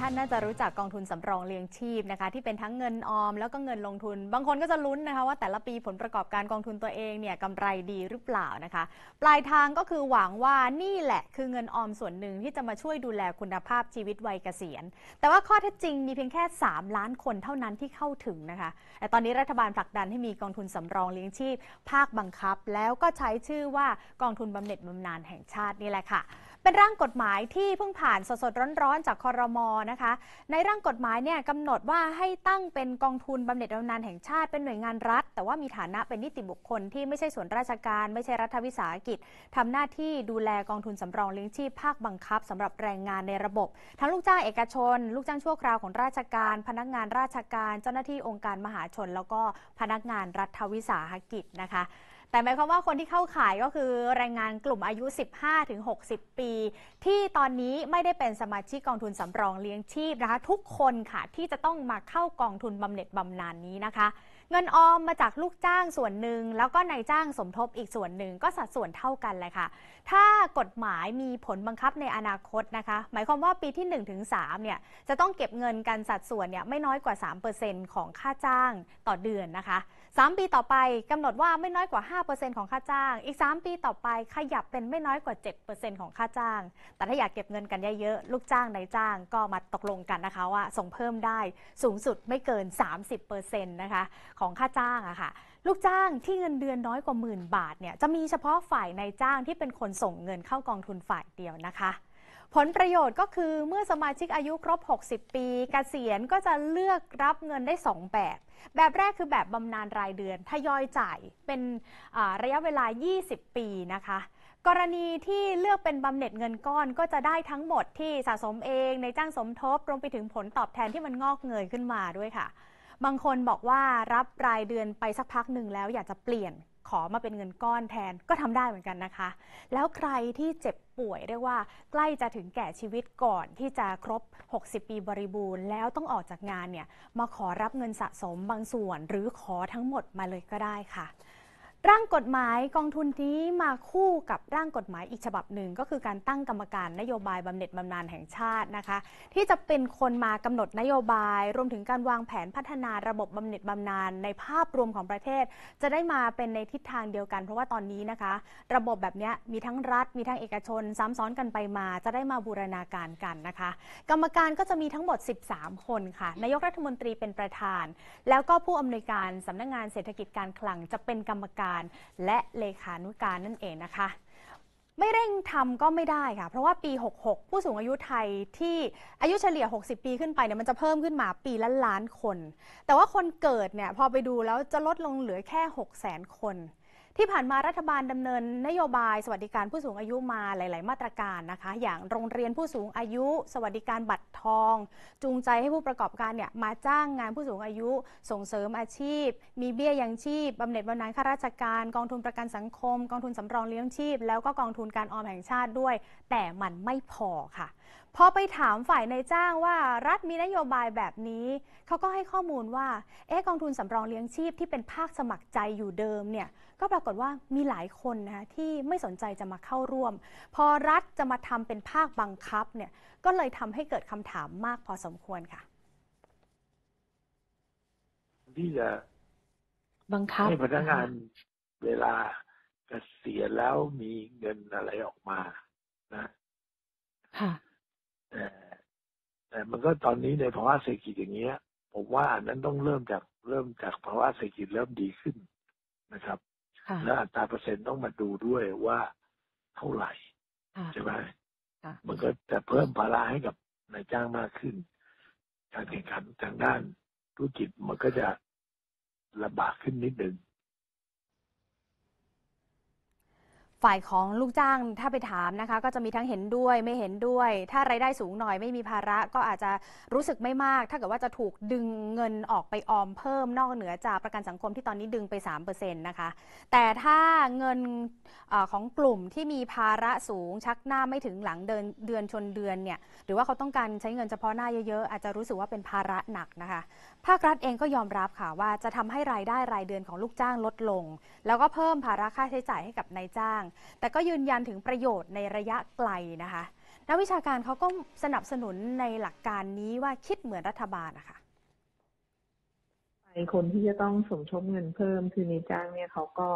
ท่านน่าจะรู้จักกองทุนสำรองเลี้ยงชีพนะคะที่เป็นทั้งเงินออมแล้วก็เงินลงทุน บางคนก็จะลุ้นนะคะ ว่าแต่ละปีผลประกอบการกองทุนตัวเองเนี่ยกำไรดีหรือเปล่านะคะ ปลายทางก็คือหวังว่านี่แหละคือเงินออมส่วนหนึ่งที่จะมาช่วยดูแลคุณภาพชีวิตวัยเกษียณ แต่ว่าข้อเท็จจริงมีเพียงแค่ 3 ล้านคนเท่านั้นที่เข้าถึงนะคะ แต่ตอนนี้รัฐบาลผลักดันให้มีกองทุนสำรองเลี้ยงชีพภาคบังคับ แล้วก็ใช้ชื่อว่ากองทุนบำเหน็จบำนาญแห่งชาตินี่แหละค่ะเป็นร่างกฎหมายที่เพิ่งผ่านสดๆ ร้อนๆ จากคอรมอนะคะ ในร่างกฎหมายเนี่ยกำหนดว่าให้ตั้งเป็นกองทุนบำเหน็จบำนาญแห่งชาติเป็นหน่วยงานรัฐ แต่ว่ามีฐานะเป็นนิติบุคคลที่ไม่ใช่ส่วนราชการ ไม่ใช่รัฐวิสาหกิจ ทำหน้าที่ดูแลกองทุนสำรองเลี้ยงชีพภาคบังคับ สำหรับแรงงานในระบบทั้งลูกจ้างเอกชน ลูกจ้างชั่วคราวของราชการ พนักงานราชการ เจ้าหน้าที่องค์การมหาชน แล้วก็พนักงานรัฐวิสาหกิจนะคะแต่หมายความว่าคนที่เข้าขายก็คือแรงงานกลุ่มอายุ 15-60 ปี ที่ตอนนี้ไม่ได้เป็นสมาชิกกองทุนสำรองเลี้ยงชีพนะคะทุกคนค่ะ ที่จะต้องมาเข้ากองทุนบำเหน็จบำนาญนนี้นะคะ เงินออมมาจากลูกจ้างส่วนหนึ่งแล้วก็นายจ้างสมทบอีกส่วนหนึ่งก็สัดส่วนเท่ากันเลยค่ะ ถ้ากฎหมายมีผลบังคับในอนาคตนะคะ หมายความว่าปีที่1-3ถึงเนี่ยจะต้องเก็บเงินกันสัดส่วนเนี่ยไม่น้อยกว่า 3%ของค่าจ้างต่อเดือนนะคะ3 ปีต่อไปกำหนดว่าไม่น้อยกว่า 5%ของค่าจ้าง อีก 3 ปีต่อไปขยับเป็นไม่น้อยกว่า 7%ของค่าจ้าง แต่ถ้าอยากเก็บเงินกันเยอะๆลูกจ้างนายจ้างก็มาตกลงกันนะคะว่า ส่งเพิ่มได้สูงสุดไม่เกิน30%นะคะของค่าจ้างอะคะ่ะลูกจ้างที่เงินเดือนน้อยกว่าหมื่นบาทเนี่ยจะมีเฉพาะฝ่ายนายจ้างที่เป็นคนส่งเงินเข้ากองทุนฝ่ายเดียวนะคะผลประโยชน์ก็คือเมื่อสมาชิกอายุครบ 60 ปีกเกษียณก็จะเลือกรับเงินได้ 2แบบแบบแรกคือแบบบำนาญรายเดือนทยอยจ่ายเป็นระยะเวลา 20 ปีนะคะ กรณีที่เลือกเป็นบำเหน็จเงินก้อนก็จะได้ทั้งหมดที่สะสมเองในจ้างสมทบรวมไปถึงผลตอบแทนที่มันงอกเงยขึ้นมาด้วยค่ะ บางคนบอกว่ารับรายเดือนไปสักพักหนึ่งแล้วอยากจะเปลี่ยนขอมาเป็นเงินก้อนแทนก็ทำได้เหมือนกันนะคะ แล้วใครที่เจ็บป่วยเรียกว่า ใกล้จะถึงแก่ชีวิตก่อนที่จะครบ 60 ปีบริบูรณ์แล้วต้องออกจากงานเนี่ยมาขอรับเงินสะสมบางส่วน หรือขอทั้งหมดมาเลยก็ได้ค่ะร่างกฎหมายกองทุนนี้มาคู่กับร่างกฎหมายอีกฉบับหนึ่งก็คือการตั้งกรรมการ นโยบายบำเหน็จบำนาญแห่งชาตินะคะ ที่จะเป็นคนมากำหนดนโยบาย รวมถึงการวางแผนพัฒนาระบบบำเหน็จบำนาญในภาพรวมของประเทศ จะได้มาเป็นในทิศทางเดียวกัน เพราะว่าตอนนี้นะคะ ระบบแบบนี้มีทั้งรัฐ มีทั้งเอกชนซ้ำซ้อนกันไปมา จะได้มาบูรณาการกันนะคะ กรรมการก็จะมีทั้งหมด 13 คนค่ะนายกรัฐมนตรีเป็นประธาน แล้วก็ผู้อำนวยการสำนักงงานเศรษฐกิจการคลังจะเป็นกรรมการการและเลขานุการนั่นเองนะคะ ไม่เร่งทำก็ไม่ได้ค่ะ เพราะว่าปี 66 ผู้สูงอายุไทยที่อายุเฉลี่ย 60 ปีขึ้นไปเนี่ย มันจะเพิ่มขึ้นมาปีละล้านคน แต่ว่าคนเกิดเนี่ย พอไปดูแล้ว จะลดลงเหลือแค่ 6 0 0 0 0 0คนที่ผ่านมารัฐบาลดำเนินนโยบายสวัสดิการผู้สูงอายุมาหลายๆ มาตรการนะคะ อย่างโรงเรียนผู้สูงอายุ สวัสดิการบัตรทอง จูงใจให้ผู้ประกอบการเนี่ยมาจ้างงานผู้สูงอายุส่งเสริมอาชีพ มีเบี้ยยังชีพบำเหน็จบำนาญข้าราชการ กองทุนประกันสังคม กองทุนสำรองเลี้ยงชีพแล้วก็กองทุนการออมแห่งชาติด้วย แต่มันไม่พอค่ะพอไปถามฝ่ายในจ้างว่ารัฐมีนโยบายแบบนี้ เขาก็ให้ข้อมูลว่า เอ๊กองทุนสำรองเลี้ยงชีพที่เป็นภาคสมัครใจอยู่เดิม เนี่ย ก็ปรากฏว่ามีหลายคนนะคะที่ไม่สนใจจะมาเข้าร่วม พอรัฐจะมาทำเป็นภาคบังคับ เนี่ยก็เลยทำให้เกิดคำถามมากพอสมควรค่ะที่จะบังคับให้พนักงานเวลาเกษียณแล้วมีเงินอะไรออกมานะค่ะแต่แต่มันก็ตอนนี้ในภาวะเศรษฐกิจอย่างเงี้ยผมว่าอันนั้นต้องเริ่มจากเริ่มจากภาวะเศรษฐกิจเริ่มดีขึ้นนะครับ แล้วอัตราเปอร์เซ็นต์ต้องมาดูด้วยว่าเท่าไหร่ใช่ไหมมันก็จะเพิ่มภาระให้กับนายจ้างมากขึ้นการแข่งขัน ทางด้านธุรกิจมันก็จะลำบากขึ้นนิดหนึ่งฝ่ายของลูกจ้างถ้าไปถามนะคะก็จะมีทั้งเห็นด้วยไม่เห็นด้วย ถ้ารายได้สูงหน่อยไม่มีภาระก็อาจจะรู้สึกไม่มาก ถ้าเกิดว่าจะถูกดึงเงินออกไปออมเพิ่มนอกเหนือจากประกันสังคมที่ตอนนี้ดึงไป3%นะคะ แต่ถ้าเงินอของกลุ่มที่มีภาระสูงชักหน้าไม่ถึงหลังเดือนเดือนชนเดือนเนี่ยหรือว่าเขาต้องการใช้เงินเฉพาะหน้าเยอะๆอาจจะรู้สึกว่าเป็นภาระหนักนะคะ ภาครัฐเองก็ยอมรับค่ะว่าจะทำให้รายได้รายเดือนของลูกจ้างลดลง แล้วก็เพิ่มภาระค่าใช้จ่ายให้กับนายจ้างแต่ก็ยืนยันถึงประโยชน์ในระยะไกลนะคะ นักวิชาการเขาก็สนับสนุนในหลักการนี้ว่าคิดเหมือนรัฐบาลนะคะคนที่จะต้องสมทบเงินเพิ่ม คือในจ้างเนี่ยเขาก็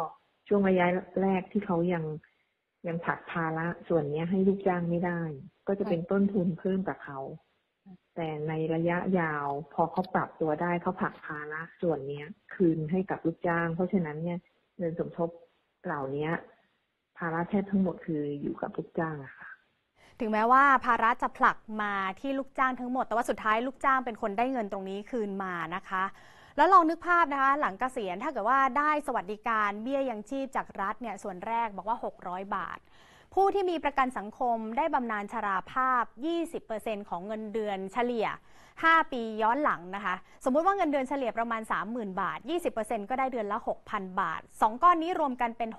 ช่วงระยะแรกที่เขายังยังผักภาระส่วนนี้ให้ลูกจ้างไม่ได้ ก็จะเป็นต้นทุนเพิ่มกับเขา แต่ในระยะยาวพอเขาปรับตัวได้เขาผักภาระส่วนนี้คืนให้กับลูกจ้าง เพราะฉะนั้นเนี่ย เงินสมทบเหล่านี้าระแทบทั้งหมดคืออยู่กับลูกจ้างค่ะ ถึงแม้ว่าภาระจะผลักมาที่ลูกจ้างทั้งหมด แต่ว่าสุดท้ายลูกจ้างเป็นคนได้เงินตรงนี้คืนมานะคะ แล้วลองนึกภาพนะคะ หลังเกษียณถ้าเกิดว่าได้สวัสดิการเบี้ยยังชีพจากรัฐเนี่ย ส่วนแรกบอกว่า 600 บาทผู้ที่มีประกันสังคมได้บำนาญชราภาพ 20%ของเงินเดือนเฉลี่ย 5 ปีย้อนหลังนะคะ สมมุติว่าเงินเดือนเฉลี่ยประมาณ 30,000 บาท 20%ก็ได้เดือนละ 6,000 บาท 2ก้อนนี้รวมกันเป็น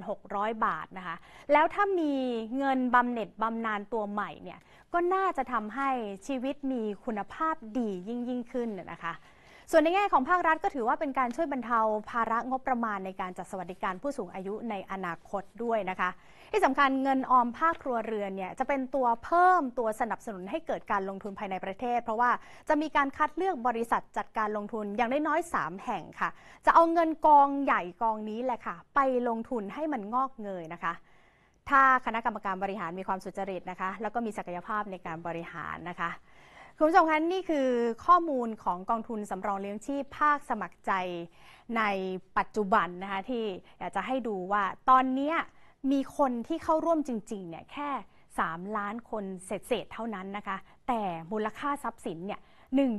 6,600 บาทนะคะ แล้วถ้ามีเงินบำเหน็จบำนาญตัวใหม่เนี่ย ก็น่าจะทำให้ชีวิตมีคุณภาพดียิ่งยิ่งขึ้นนะคะส่วนในแง่ของภาครัฐก็ถือว่าเป็นการช่วยบรรเทาภาระงบประมาณในการจัดสวัสดิการผู้สูงอายุในอนาคตด้วยนะคะ ที่สำคัญเงินออมภาคครัวเรือนเนี่ยจะเป็นตัวเพิ่มตัวสนับสนุนให้เกิดการลงทุนภายในประเทศ เพราะว่าจะมีการคัดเลือกบริษัทจัดการลงทุนอย่างน้อยๆ3แห่งค่ะจะเอาเงินกองใหญ่กองนี้แหละค่ะ ไปลงทุนให้มันงอกเงยนะคะ ถ้าคณะกรรมการบริหารมีความสุจริตนะคะ แล้วก็มีศักยภาพในการบริหารนะคะคุณผู้ชมคะนี่คือข้อมูลของกองทุนสำรองเลี้ยงชีพ ภาคสมัครใจในปัจจุบันนะคะที่อยากจะให้ดูว่าตอนนี้มีคนที่เข้าร่วมจริงๆเนี่ยแค่ 3 ล้านคนเศษๆเท่านั้นนะคะ แต่มูลค่าทรัพย์สินเนี่ย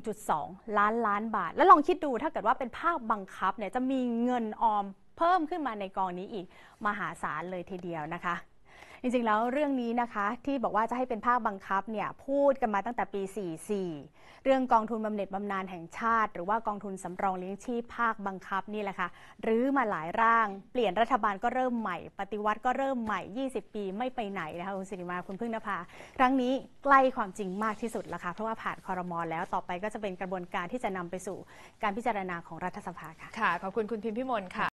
1.2 ล้านล้านบาท แล้วลองคิดดูถ้าเกิดว่าเป็นภาคบังคับเนี่ยจะมีเงินออมเพิ่มขึ้นมาในกองนี้อีกมหาศาลเลยทีเดียวนะคะจริงๆแล้วเรื่องนี้นะคะที่บอกว่าจะให้เป็นภาคบังคับเนี่ยพูดกันมาตั้งแต่ปี 44 เรื่องกองทุนบำเหน็จบำนาญแห่งชาติ หรือว่ากองทุนสำรองเลี้ยงชีพภาคบังคับนี่แหละค่ะหรือมาหลายร่างเปลี่ยนรัฐบาลก็เริ่มใหม่ ปฏิวัติก็เริ่มใหม่ 20 ปีไม่ไปไหนนะคะคุณสิริมาคุณพึ่งนภาครั้งนี้ใกล้ความจริงมากที่สุดแล้วค่ะเพราะว่าผ่านคอรมอลแล้วต่อไปก็จะเป็นกระบวนการที่จะนำไปสู่การพิจารณาของรัฐสภาค่ะค่ะขอบคุณคุณพิมพิมลค่ะ